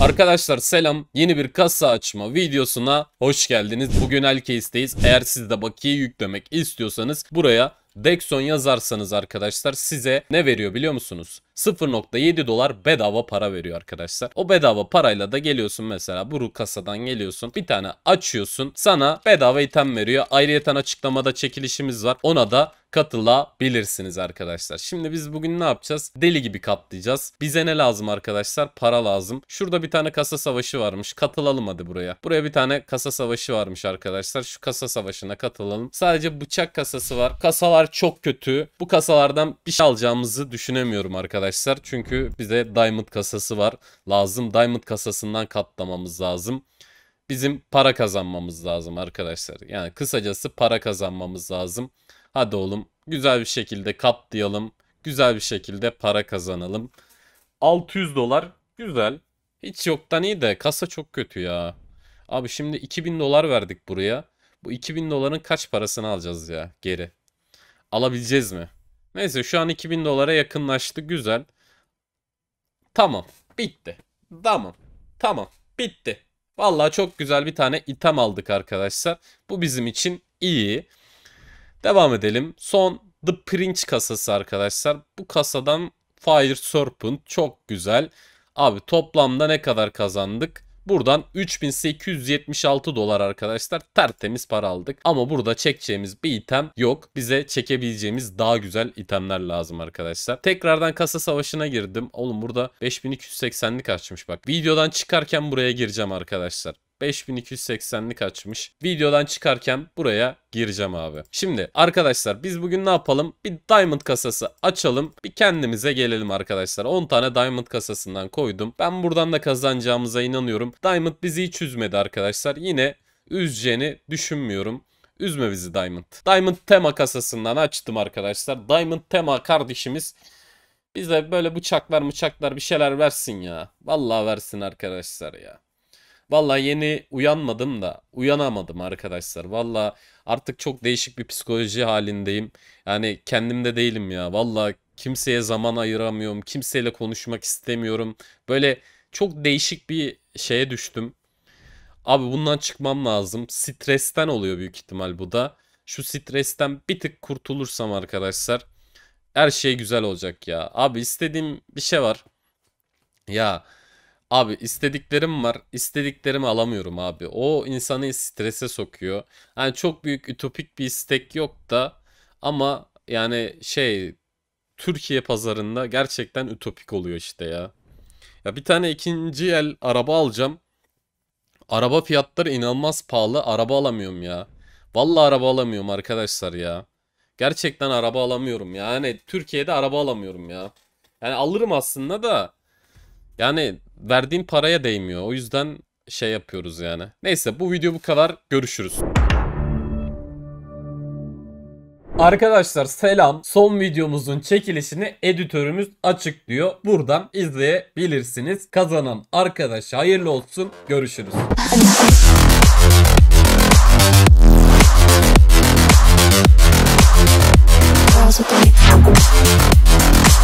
Arkadaşlar selam. Yeni bir kasa açma videosuna hoş geldiniz. Bugün Elcase'deyiz. Eğer siz de bakiye yüklemek istiyorsanız buraya Dexon yazarsanız arkadaşlar size ne veriyor biliyor musunuz? 0.7 dolar bedava para veriyor arkadaşlar. O bedava parayla da geliyorsun mesela bu kasadan geliyorsun. Bir tane açıyorsun. Sana bedava item veriyor. Ayrıyeten açıklamada çekilişimiz var. Ona da katılabilirsiniz arkadaşlar. Şimdi biz bugün ne yapacağız? Deli gibi katlayacağız. Bize ne lazım arkadaşlar? Para lazım. Şurada bir tane kasa savaşı varmış. Katılalım hadi buraya. Buraya bir tane kasa savaşı varmış arkadaşlar. Şu kasa savaşına katılalım. Sadece bıçak kasası var. Kasalar çok kötü. Bu kasalardan bir şey alacağımızı düşünemiyorum arkadaşlar. Çünkü bize diamond kasası var. Lazım. Diamond kasasından katlamamız lazım bizim para kazanmamız lazım arkadaşlar. Yani kısacası para kazanmamız lazım. Hadi oğlum güzel bir şekilde katlayalım. Güzel bir şekilde para kazanalım. 600 dolar güzel. Hiç yoktan iyi de kasa çok kötü ya. Abi şimdi 2000 dolar verdik buraya. Bu 2000 doların kaç parasını alacağız ya geri? Alabileceğiz mi? Neyse şu an 2000 dolara yakınlaştı güzel. Tamam bitti. Tamam. Tamam bitti. Valla çok güzel bir tane item aldık arkadaşlar. Bu bizim için iyi. Devam edelim. Son The Prince kasası arkadaşlar. Bu kasadan Fire Serpent çok güzel. Abi toplamda ne kadar kazandık? Buradan 3876 dolar arkadaşlar tertemiz para aldık. Ama burada çekeceğimiz bir item yok. Bize çekebileceğimiz daha güzel itemler lazım arkadaşlar. Tekrardan kasa savaşına girdim. Oğlum burada 5280'lik açmış bak. Videodan çıkarken buraya gireceğim arkadaşlar. 5280'lik açmış. Videodan çıkarken buraya gireceğim abi. Şimdi arkadaşlar biz bugün ne yapalım? Bir diamond kasası açalım. Bir kendimize gelelim arkadaşlar. 10 tane diamond kasasından koydum. Ben buradan da kazanacağımıza inanıyorum. Diamond bizi hiç üzmedi arkadaşlar. Yine üzeceğini düşünmüyorum. Üzme bizi Diamond. Diamond tema kasasından açtım arkadaşlar. Diamond tema kardeşimiz bize böyle bıçaklar mıçaklar bir şeyler versin ya. Vallahi versin arkadaşlar ya. Valla yeni uyanmadım da uyanamadım arkadaşlar. Valla artık çok değişik bir psikoloji halindeyim. Yani kendimde değilim ya. Valla kimseye zaman ayıramıyorum. Kimseyle konuşmak istemiyorum. Böyle çok değişik bir şeye düştüm. Abi bundan çıkmam lazım. Stresten oluyor büyük ihtimal bu da. Şu stresten bir tık kurtulursam arkadaşlar her şey güzel olacak ya. Abi istediğim bir şey var. Ya Abi istediklerim var. istediklerimi alamıyorum abi. O insanı strese sokuyor. Yani çok büyük ütopik bir istek yok da ama yani şey Türkiye pazarında gerçekten ütopik oluyor işte ya. Ya bir tane ikinci el araba alacağım. Araba fiyatları inanılmaz pahalı. Araba alamıyorum ya. Vallahi araba alamıyorum arkadaşlar ya. Gerçekten araba alamıyorum. Yani Türkiye'de araba alamıyorum ya. Yani alırım aslında da yani verdiğin paraya değmiyor. O yüzden şey yapıyoruz yani. Neyse bu video bu kadar. Görüşürüz. Arkadaşlar selam. Son videomuzun çekilişini editörümüz açıklıyor. Buradan izleyebilirsiniz. Kazanan arkadaş hayırlı olsun. Görüşürüz.